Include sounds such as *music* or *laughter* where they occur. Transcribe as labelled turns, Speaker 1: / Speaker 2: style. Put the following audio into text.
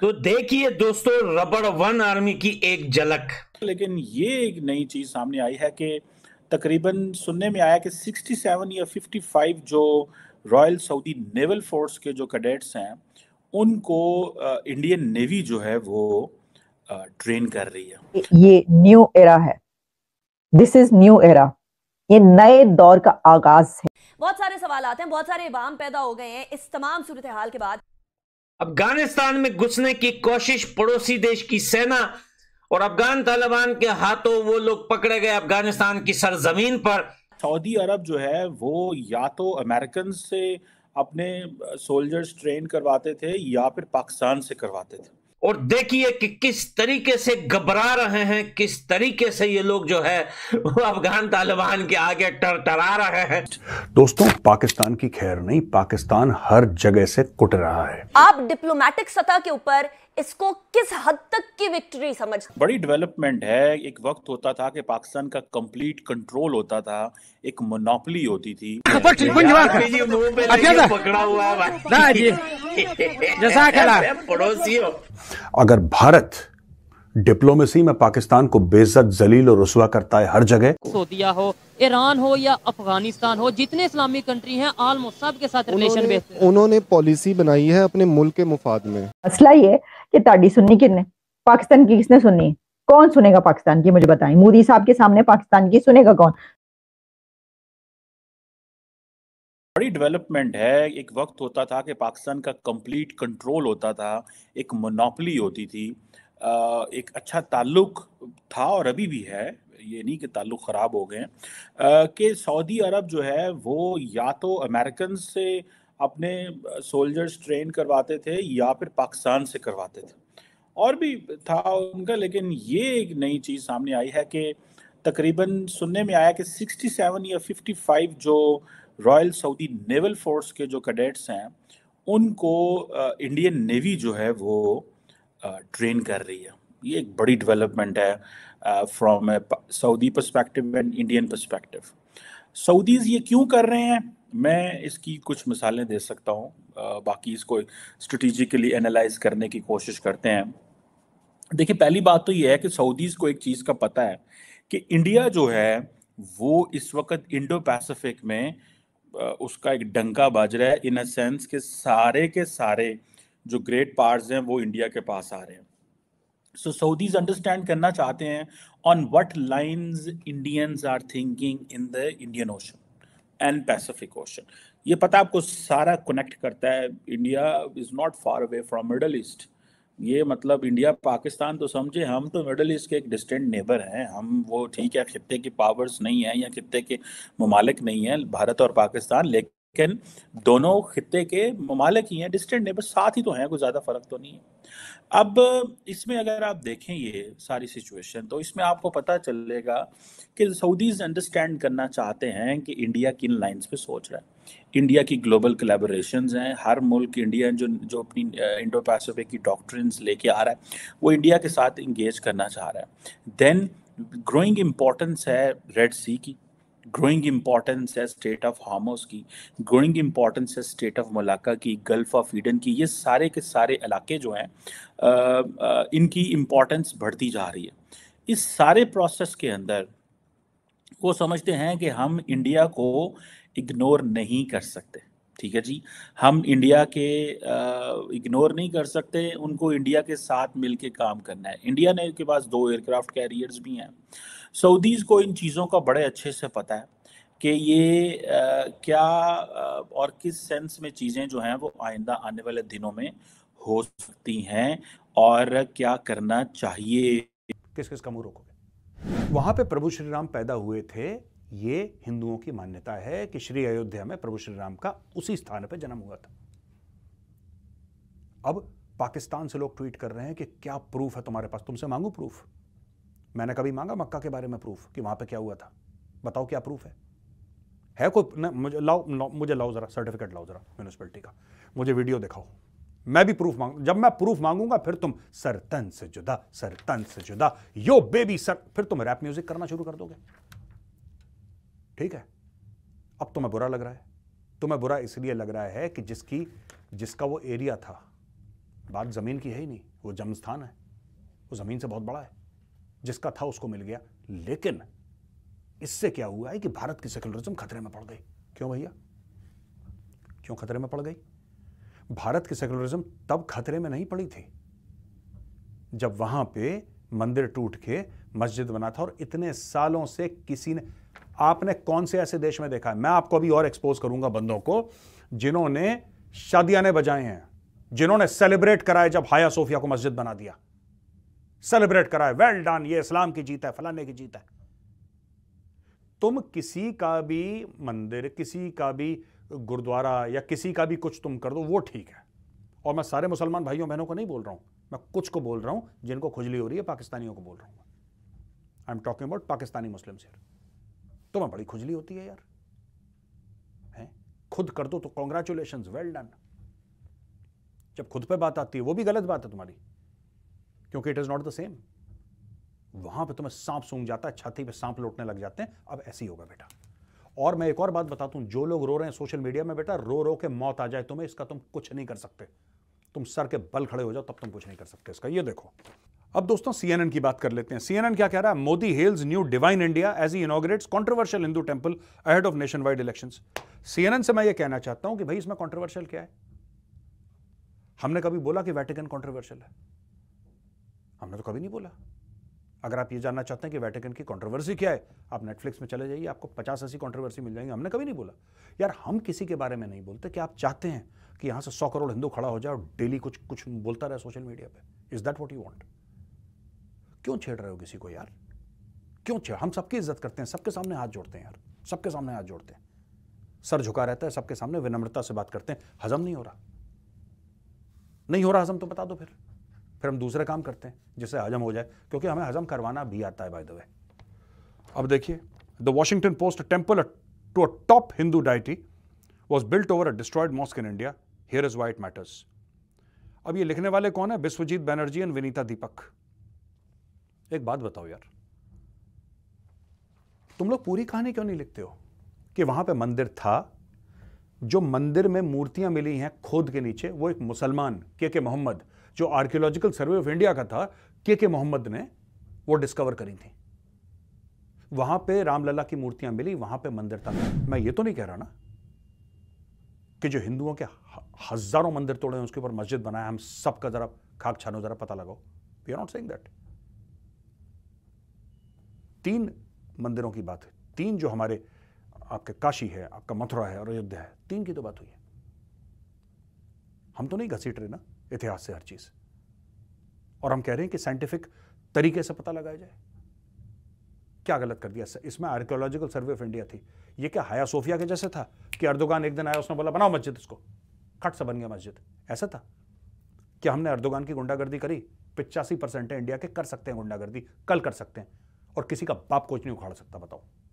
Speaker 1: तो देखिए दोस्तों रबड़ वन आर्मी की एक झलक लेकिन ये एक नई चीज सामने आई है कि तकरीबन सुनने में आया कि 67 या 55 जो रॉयल सऊदी नेवल फोर्स के जो कैडेट्स हैं उनको इंडियन नेवी जो है वो ट्रेन कर रही है ये न्यू एरा है दिस इज न्यू एरा ये नए दौर का आगाज है बहुत सारे सवाल
Speaker 2: आते हैं बहुत सारे इवाम पैदा हो गए हैं इस तमाम सूरत हाल के बाद
Speaker 1: अफगानिस्तान में घुसने की कोशिश पड़ोसी देश की सेना और अफगान तालिबान के हाथों वो लोग पकड़े गए अफगानिस्तान की सरजमीन पर सऊदी अरब जो है वो या तो अमेरिकन से अपने सोल्जर्स ट्रेन करवाते थे या फिर पाकिस्तान से करवाते थे और देखिए कि किस तरीके से घबरा रहे हैं किस तरीके से ये लोग जो है वो अफगान तालिबान के आगे टरटरा रहे हैं
Speaker 2: दोस्तों पाकिस्तान की खैर नहीं पाकिस्तान हर जगह से कुट रहा है आप डिप्लोमेटिक सतह के ऊपर इसको किस हद तक की विक्ट्री समझ
Speaker 1: बड़ी डेवलपमेंट है एक वक्त होता था कि पाकिस्तान का कंप्लीट कंट्रोल होता था एक मोनोपली होती थी अच्छा, अच्छा। पकड़ा हुआ
Speaker 2: *laughs* अगर भारत डिप्लोमेसी में पाकिस्तान को बेजत जलील और रसुआ करता है हर जगह सऊदिया हो ईरान हो या अफगानिस्तान हो जितने इस्लामी कंट्री हैं
Speaker 1: ऑलमोस्ट सब के साथ रिलेशन में उन्होंने पॉलिसी बनाई है अपने मुल्क के मुफाद में मसला ये कि ताड़ी सुननी किन्ने पाकिस्तान की किसने सुननी कौन सुनेगा पाकिस्तान की मुझे बताएं मोदी साहब के सामने पाकिस्तान की सुनेगा कौन बड़ी डेवलपमेंट है एक वक्त होता था कि पाकिस्तान का कंप्लीट कंट्रोल होता था एक मोनोपली होती थी एक अच्छा ताल्लुक था और अभी भी है ये नहीं कि ताल्लुक ख़राब हो गए कि सऊदी अरब जो है वो या तो अमेरिकन से अपने सोल्जर्स ट्रेन करवाते थे या फिर पाकिस्तान से करवाते थे और भी था उनका लेकिन ये एक नई चीज़ सामने आई है कि तकरीबन सुनने में आया कि 67 या 55 जो रॉयल सऊदी नेवल फोर्स के जो कैडेट्स हैं उनको इंडियन नेवी जो है वो ट्रेन कर रही है ये एक बड़ी डेवलपमेंट है from Saudi perspective and Indian perspective Saudis ये क्यों कर रहे हैं मैं इसकी कुछ मिसालें दे सकता हूँ बाकी इसको स्ट्रेटिजिकली एनालाइज करने की कोशिश करते हैं देखिए पहली बात तो ये है कि सऊदीज़ को एक चीज़ का पता है कि इंडिया जो है वो इस वक्त इंडो पैसिफिक में उसका एक डंका बाज रहा है इन अ सेंस के सारे के सारे जो ग्रेट पार्ट्स हैं वो इंडिया के पास आ रहे हैं सो सऊदीज अंडरस्टैंड करना चाहते हैं on what lines Indians are thinking in the Indian Ocean and Pacific Ocean ये पता आपको सारा कनेक्ट करता है India is not far away from Middle East ये मतलब इंडिया पाकिस्तान तो समझे हम तो मिडल ईस्ट के एक डिस्टेंट नेबर हैं हम वो ठीक है खत्े की पावर्स नहीं हैं या खत्े के ममालिक नहीं हैं भारत और पाकिस्तान लेकिन लेकिन दोनों खत्े के ममालिक ही हैं डिस्टेंट नेबर साथ ही तो हैं कोई ज़्यादा फ़र्क तो नहीं है अब इसमें अगर आप देखें ये सारी सिचुएशन तो इसमें आपको पता चलेगा कि सऊदीज़ अंडरस्टैंड करना चाहते हैं कि इंडिया किन लाइंस पे सोच रहा है इंडिया की ग्लोबल कलेबोरेशन हैं हर मुल्क इंडिया जो जो अपनी इंडो पैसिफिक की डॉक्ट्रेंस लेके आ रहा है वो इंडिया के साथ इंगेज करना चाह रहा है देन ग्रोइंग इम्पोर्टेंस है रेड सी की ग्रोइंग इम्पॉर्टेंस है स्टेट ऑफ हामोस की ग्रोइंग इम्पॉर्टेंस है स्टेट ऑफ मलाका की गल्फ ऑफ ईडन की ये सारे के सारे इलाके जो हैं इनकी इम्पॉर्टेंस बढ़ती जा रही है इस सारे प्रोसेस के अंदर वो समझते हैं कि हम इंडिया को इग्नोर नहीं कर सकते ठीक है जी हम इंडिया के इग्नोर नहीं कर सकते उनको इंडिया के साथ मिलके काम करना है इंडिया ने के पास दो एयरक्राफ्ट कैरियर्स भी हैं सऊदीज़ को इन चीज़ों का बड़े अच्छे से पता है कि ये आ, क्या आ, और किस सेंस में चीज़ें जो हैं वो आइंदा आने वाले दिनों में हो सकती हैं और क्या करना चाहिए किस किस का मुँह रोकोगे वहाँ पे
Speaker 2: प्रभु श्री राम पैदा हुए थे ये हिंदुओं की मान्यता है कि श्री अयोध्या में प्रभु श्री राम का उसी स्थान पर जन्म हुआ था अब पाकिस्तान से लोग ट्वीट कर रहे हैं कि क्या प्रूफ है तुम्हारे पास तुमसे मांगू प्रूफ मैंने कभी मांगा मक्का के बारे में प्रूफ कि वहां पे क्या हुआ था बताओ क्या प्रूफ है है कोई ना मुझे लाओ, लाओ मुझे लाओ ज़रा सर्टिफिकेट लाओ ज़रा म्यूनिसपैलिटी का मुझे वीडियो दिखाओ मैं भी प्रूफ मांग जब मैं प्रूफ मांगूंगा फिर तुम सरतन से जुदा सरतन से जुदा यो बेबी सर फिर तुम रैप म्यूजिक करना शुरू कर दोगे ठीक है अब तुम्हें बुरा लग रहा है तुम्हें बुरा इसलिए लग रहा है कि जिसकी जिसका वो एरिया था बात ज़मीन की है ही नहीं वो जमस्थान है वो ज़मीन से बहुत बड़ा है जिसका था उसको मिल गया लेकिन इससे क्या हुआ है कि भारत की सेक्युलरिज्म खतरे में पड़ गई क्यों भैया क्यों खतरे में पड़ गई भारत की सेक्युलरिज्म तब खतरे में नहीं पड़ी थी जब वहां पे मंदिर टूट के मस्जिद बना था और इतने सालों से किसी ने आपने कौन से ऐसे देश में देखा है मैं आपको अभी और एक्सपोज करूंगा बंदों को जिन्होंने शादियां बजाए हैं जिन्होंने सेलिब्रेट कराया जब हाया सोफिया को मस्जिद बना दिया सेलिब्रेट कराए वेल डन ये इस्लाम की जीत है फलाने की जीत है तुम किसी का भी मंदिर किसी का भी गुरुद्वारा या किसी का भी कुछ तुम कर दो वो ठीक है और मैं सारे मुसलमान भाइयों बहनों को नहीं बोल रहा हूं मैं कुछ को बोल रहा हूं जिनको खुजली हो रही है पाकिस्तानियों को बोल रहा हूं I am talking about Pakistani Muslim here तुम्हें बड़ी खुजली होती है यार है खुद कर दो तो कॉन्ग्रेचुलेशन वेल डन जब खुद पे बात आती है वो भी गलत बात है तुम्हारी क्योंकि it is not the same वहां पे तुम्हें सांप सूंघ जाता है छाती पे सांप लौटने लग जाते हैं अब ऐसे ही होगा बेटा और मैं एक और बात बताता हूं जो लोग रो रहे हैं सोशल मीडिया में बेटा रो रो के मौत आ जाए तुम्हें इसका तुम कुछ नहीं कर सकते तुम सर के बल खड़े हो जाओ तब तुम कुछ नहीं कर सकते इसका ये देखो अब दोस्तों सीएनएन की बात कर लेते हैं सीएनएन क्या कह रहा है Modi hails new divine India as he inaugurates controversial Hindu temple ahead of nation wide election CNN से मैं ये कहना चाहता हूं कि भाई इसमें कॉन्ट्रोवर्शियल क्या है हमने कभी बोला कि वेटिकन कॉन्ट्रोवर्शियल है हमने तो कभी नहीं बोला अगर आप ये जानना चाहते हैं कि वैटिकन की कंट्रोवर्सी क्या है आप नेटफ्लिक्स में चले जाइए आपको पचास ऐसी कंट्रोवर्सी मिल जाएंगी हमने कभी नहीं बोला यार हम किसी के बारे में नहीं बोलते कि आप चाहते हैं कि यहाँ से सौ करोड़ हिंदू खड़ा हो जाए और डेली कुछ कुछ बोलता रहे सोशल मीडिया पर is that what you want क्यों छेड़ रहे हो किसी को यार क्यों छेड़ हम सबकी इज्जत करते हैं सबके सामने हाथ जोड़ते हैं यार सबके सामने हाथ जोड़ते हैं सर झुका रहता है सबके सामने विनम्रता से बात करते हैं हजम नहीं हो रहा नहीं हो रहा हजम तो बता दो फिर फिर हम दूसरे काम करते हैं जिससे हजम हो जाए क्योंकि हमें हजम करवाना भी आता है बाय द वे अब देखिए the Washington Post temple to a top Hindu deity was built over a destroyed mosque in India here is why it matters अब ये लिखने वाले कौन है विश्वजीत बैनर्जी एंड विनीता दीपक एक बात बताओ यार तुम लोग पूरी कहानी क्यों नहीं लिखते हो कि वहां पे मंदिर था जो मंदिर में मूर्तियां मिली हैं खोद के नीचे वो एक मुसलमान के के मोहम्मद जो आर्कियोलॉजिकल सर्वे ऑफ इंडिया का था के के मोहम्मद ने वो डिस्कवर करी थी वहां पे रामलला की मूर्तियां मिली वहां पे मंदिर था मैं ये तो नहीं कह रहा ना कि जो हिंदुओं के हजारों मंदिर तोड़े हैं उसके ऊपर मस्जिद बनाया हम सबका जरा खाक छानो जरा पता लगाओ we are not saying that तीन मंदिरों की बात है तीन जो हमारे आपके काशी है आपका मथुरा है और अयोध्या है तीन की तो बात हुई है हम तो नहीं घसीट रहे ना इतिहास से हर चीज और हम कह रहे हैं कि साइंटिफिक तरीके से पता लगाया जाए क्या गलत कर दिया इसमें आर्कियोलॉजिकल सर्वे ऑफ इंडिया थी ये क्या हाया सोफिया के जैसे था कि अर्दोगान एक दिन आया उसने बोला बनाओ मस्जिद इसको खट सा बन गया मस्जिद ऐसा था कि हमने अर्दोगान की गुंडागर्दी करी पिचासी परसेंट है इंडिया के कर सकते हैं गुंडागर्दी कल कर सकते हैं और किसी का बाप कोच नहीं उखाड़ सकता बताओ